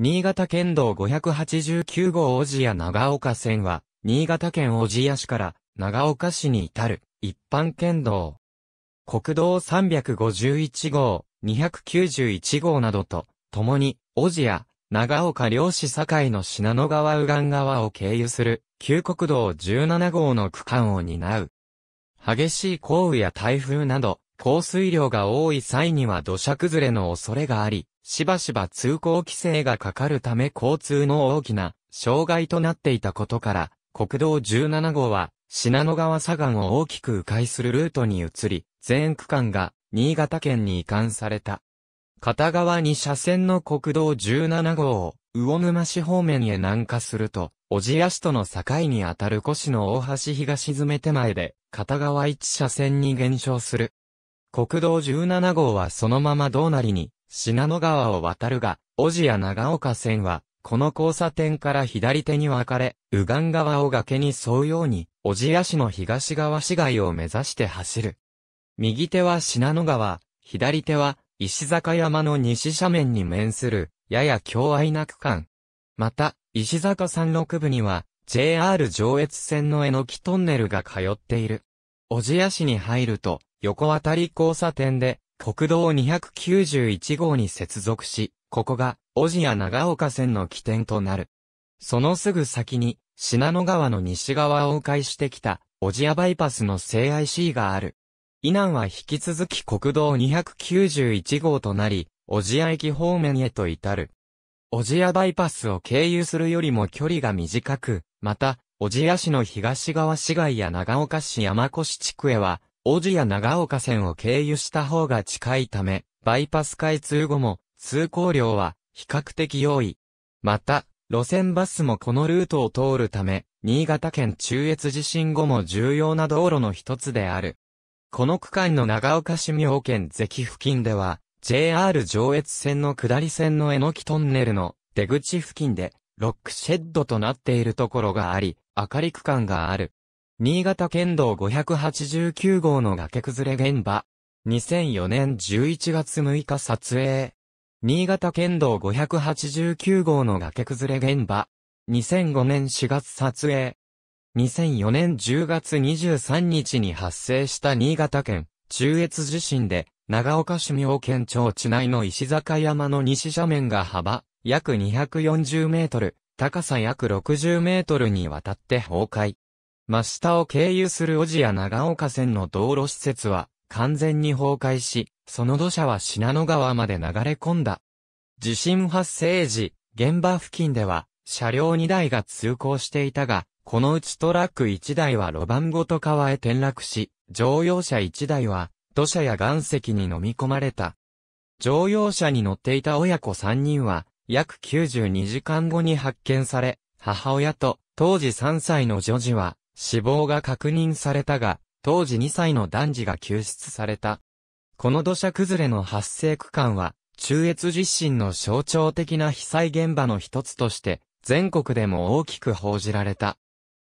新潟県道589号小千谷長岡線は、新潟県小千谷市から長岡市に至る一般県道。国道351号、291号などと、共に、小千谷、長岡漁師境の信濃川右岸側を経由する、旧国道17号の区間を担う。激しい降雨や台風など、降水量が多い際には土砂崩れの恐れがあり、しばしば通行規制がかかるため交通の大きな障害となっていたことから、国道17号は品野川左岸を大きく迂回するルートに移り、全区間が新潟県に移管された。片側に車線の国道17号を魚沼市方面へ南下すると、小千谷市との境にあたる越の大橋東詰手前で、片側1車線に減少する。国道17号はそのまま道なりに、信濃川を渡るが、小路や長岡線は、この交差点から左手に分かれ、右岸側を崖に沿うように、小路屋市の東側市街を目指して走る。右手は信濃川、左手は、石坂山の西斜面に面する、やや境愛な区間。また、石坂山麓部には、JR 上越線の江ノ木トンネルが通っている。小路屋市に入ると、横渡り交差点で、国道291号に接続し、ここが、小路や長岡線の起点となる。そのすぐ先に、信濃川の西側を迂回してきた、小路屋バイパスの西 IC がある。以南は引き続き国道291号となり、小路屋駅方面へと至る。小路屋バイパスを経由するよりも距離が短く、また、小路屋市の東側市街や長岡市山越地区へは、小子や長岡線を経由した方が近いため、バイパス開通後も通行量は比較的多い。また、路線バスもこのルートを通るため、新潟県中越地震後も重要な道路の一つである。この区間の長岡市妙県関付近では、JR 上越線の下り線のえのきトンネルの出口付近で、ロックシェッドとなっているところがあり、明かり区間がある。新潟県道589号の崖崩れ現場。2004年11月6日撮影。新潟県道589号の崖崩れ現場。2005年4月撮影。2004年10月23日に発生した新潟県中越地震で、長岡市妙県庁地内の石坂山の西斜面が幅、約240メートル、高さ約60メートルにわたって崩壊。真下を経由する小路や長岡線の道路施設は完全に崩壊し、その土砂は信濃川まで流れ込んだ。地震発生時、現場付近では車両2台が通行していたが、このうちトラック1台は路盤ごと川へ転落し、乗用車1台は土砂や岩石に飲み込まれた。乗用車に乗っていた親子3人は、約92時間後に発見され、母親と当時3歳の女児は死亡が確認されたが、当時2歳の男児が救出された。この土砂崩れの発生区間は、中越地震の象徴的な被災現場の一つとして、全国でも大きく報じられた。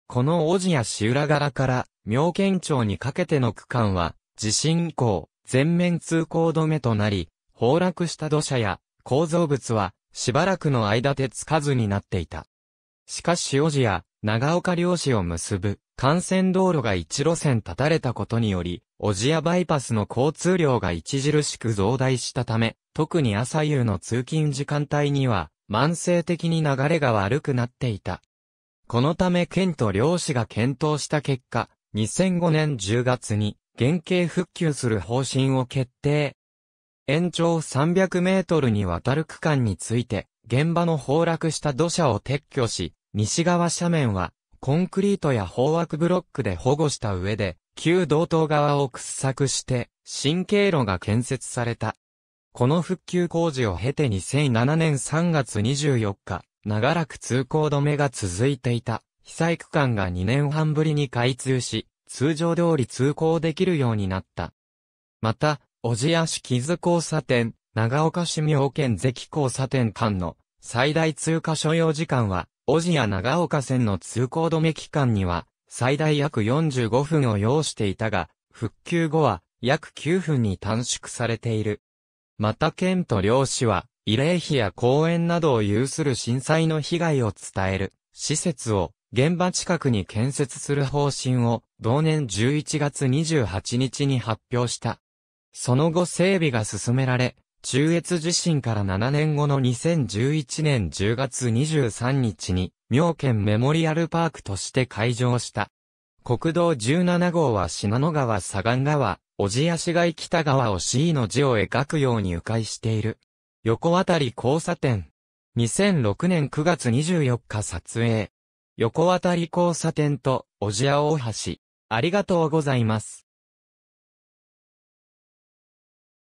この王子や市裏柄から、妙見町にかけての区間は、地震以降、全面通行止めとなり、崩落した土砂や構造物は、しばらくの間手つかずになっていた。しかし王子や長岡両市を結ぶ幹線道路が一路線立たれたことにより、小千谷バイパスの交通量が著しく増大したため、特に朝夕の通勤時間帯には、慢性的に流れが悪くなっていた。このため県と漁師が検討した結果、2005年10月に原型復旧する方針を決定。延長300メートルにわたる区間について、現場の崩落した土砂を撤去し、西側斜面は、コンクリートや方枠ブロックで保護した上で、旧道東側を掘削して、新経路が建設された。この復旧工事を経て2007年3月24日、長らく通行止めが続いていた、被災区間が2年半ぶりに開通し、通常通り通行できるようになった。また、小千谷市木津交差点、長岡市妙見関交差点間の最大通過所要時間は小路や長岡線の通行止め期間には、最大約45分を要していたが、復旧後は約9分に短縮されている。また県と両市は、慰霊碑や公園などを有する震災の被害を伝える施設を現場近くに建設する方針を同年11月28日に発表した。その後整備が進められ、中越地震から7年後の2011年10月23日に、妙見メモリアルパークとして開場した。国道17号は信濃川左岸川、小千谷市街北川を C の字を描くように迂回している。横渡り交差点。2006年9月24日撮影。横渡り交差点と小千谷大橋。ありがとうございます。